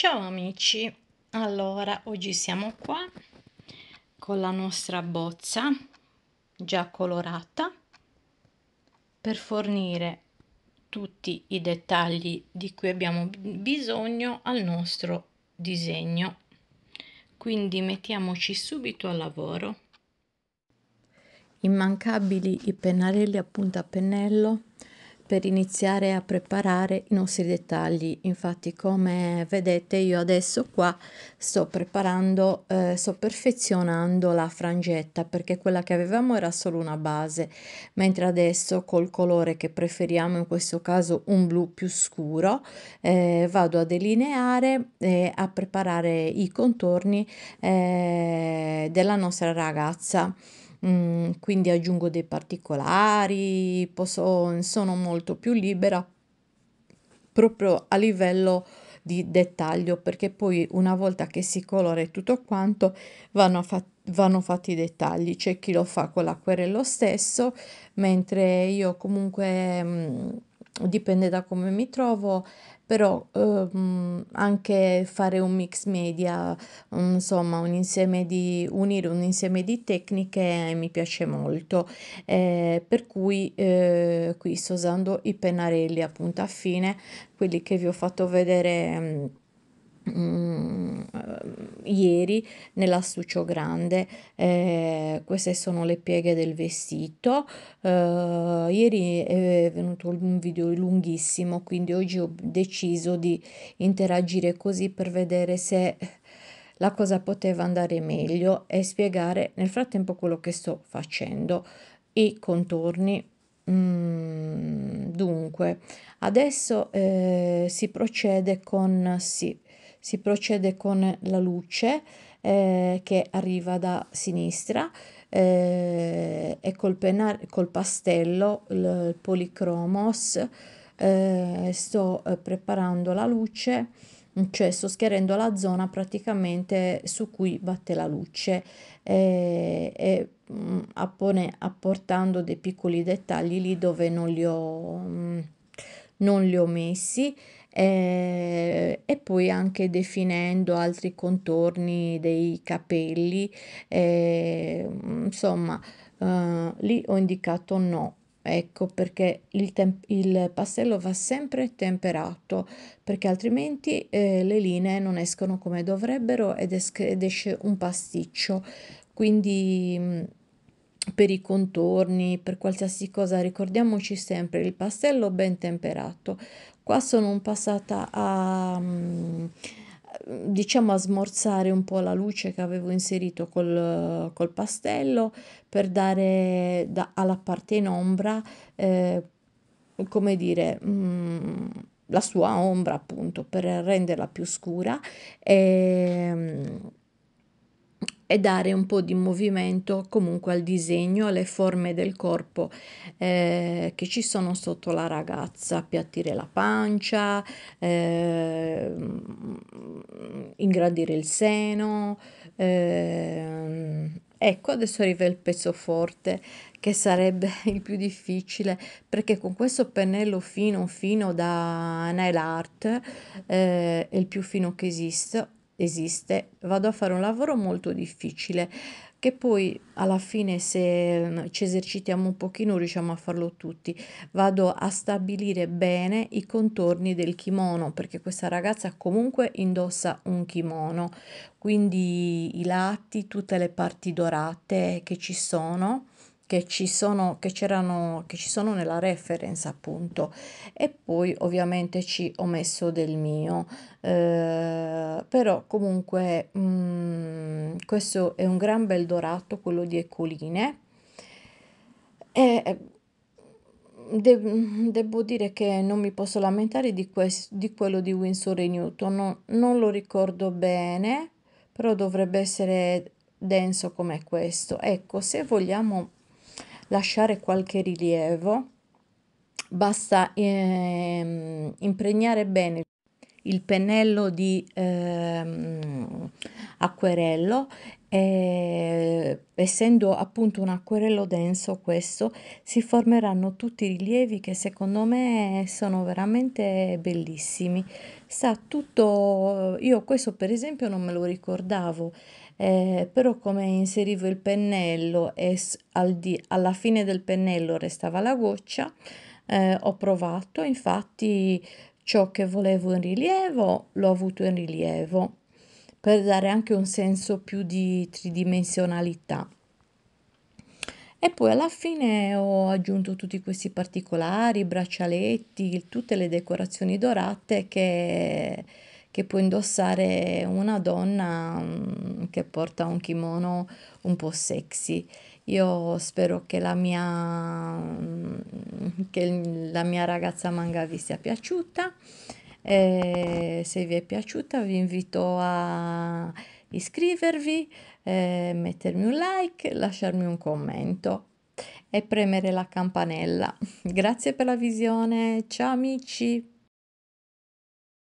Ciao amici, allora oggi siamo qua con la nostra bozza già colorata per fornire tutti i dettagli di cui abbiamo bisogno al nostro disegno. Quindi mettiamoci subito al lavoro. Immancabili i pennarelli a punta pennello per iniziare a preparare i nostri dettagli. Infatti, come vedete, io adesso qua sto preparando, eh, sto perfezionando la frangetta perché quella che avevamo era solo una base, mentre adesso col colore che preferiamo, in questo caso un blu più scuro, eh, vado a delineare e a preparare i contorni eh, della nostra ragazza mm, quindi aggiungo dei particolari, posso, sono molto più libera proprio a livello di dettaglio perché poi una volta che si colora tutto quanto vanno, fa- vanno fatti i dettagli c'è chi lo fa con l'acquerello stesso mentre io comunque mh, mm, dipende da come mi trovo, però ehm, anche fare un mix media, insomma, un insieme di unire un insieme di tecniche eh, mi piace molto. Eh, per cui eh, qui sto usando i pennarelli a punta fine, quelli che vi ho fatto vedere. Mm, eh, ieri nell'astuccio grande. Eh, queste sono le pieghe del vestito. Eh, ieri è venuto un video lunghissimo, quindi oggi ho deciso di interagire così per vedere se la cosa poteva andare meglio e spiegare nel frattempo quello che sto facendo, i contorni. Mm, dunque, adesso eh, si procede con sì, si procede con la luce eh, che arriva da sinistra eh, e col, penar- col pastello, il policromos, eh, sto eh, preparando la luce cioè sto schiarendo la zona praticamente su cui batte la luce eh, e, e mm, appone, apportando dei piccoli dettagli lì dove non li ho, mm, non li ho messi eh, e poi anche definendo altri contorni dei capelli, eh, insomma, eh, lì ho indicato no. Ecco perché il, il pastello va sempre temperato perché altrimenti eh, le linee non escono come dovrebbero ed, ed esce un pasticcio. Quindi mm, per i contorni, per qualsiasi cosa, ricordiamoci sempre il pastello ben temperato. Qua sono passata a mm, diciamo a smorzare un po' la luce che avevo inserito col, col pastello per dare da, alla parte in ombra eh, come dire mh, mm, la sua ombra appunto per renderla più scura e, ehm, e dare un po' di movimento comunque al disegno, alle forme del corpo eh, che ci sono sotto la ragazza, appiattire la pancia, eh, ingrandire il seno. Eh, ecco, adesso arriva il pezzo forte che sarebbe il più difficile perché con questo pennello fino, fino da nail art, eh, è il più fino che esiste, esiste, vado a fare un lavoro molto difficile che poi alla fine se mm, ci esercitiamo un pochino riusciamo a farlo tutti. Vado a stabilire bene i contorni del kimono perché questa ragazza comunque indossa un kimono, quindi i lati, tutte le parti dorate che ci sono che ci sono, che c'erano, che ci sono nella reference appunto e poi ovviamente ci ho messo del mio eh, però comunque mh, mm, questo è un gran bel dorato quello di Ecoline e eh, de- devo dire che non mi posso lamentare di, questo, di quello di Winsor e Newton no, non lo ricordo bene però dovrebbe essere denso come questo ecco se vogliamo lasciare qualche rilievo, basta ehm, impregnare bene il pennello di ehm, acquerello e eh, essendo appunto un acquerello denso questo si formeranno tutti i rilievi che secondo me sono veramente bellissimi sa tutto io questo per esempio non me lo ricordavo eh, però come inserivo il pennello e al di, alla fine del pennello restava la goccia eh, ho provato infatti ciò che volevo in rilievo l'ho avuto in rilievo per dare anche un senso più di tridimensionalità. E poi alla fine ho aggiunto tutti questi particolari, braccialetti, tutte le decorazioni dorate che, che può indossare una donna mm, che porta un kimono un po' sexy. Io spero che la mia, mm, che la mia ragazza manga vi sia piaciuta. E se vi è piaciuta vi invito a iscrivervi, eh, mettermi un like, lasciarmi un commento e premere la campanella. Grazie per la visione, ciao amici!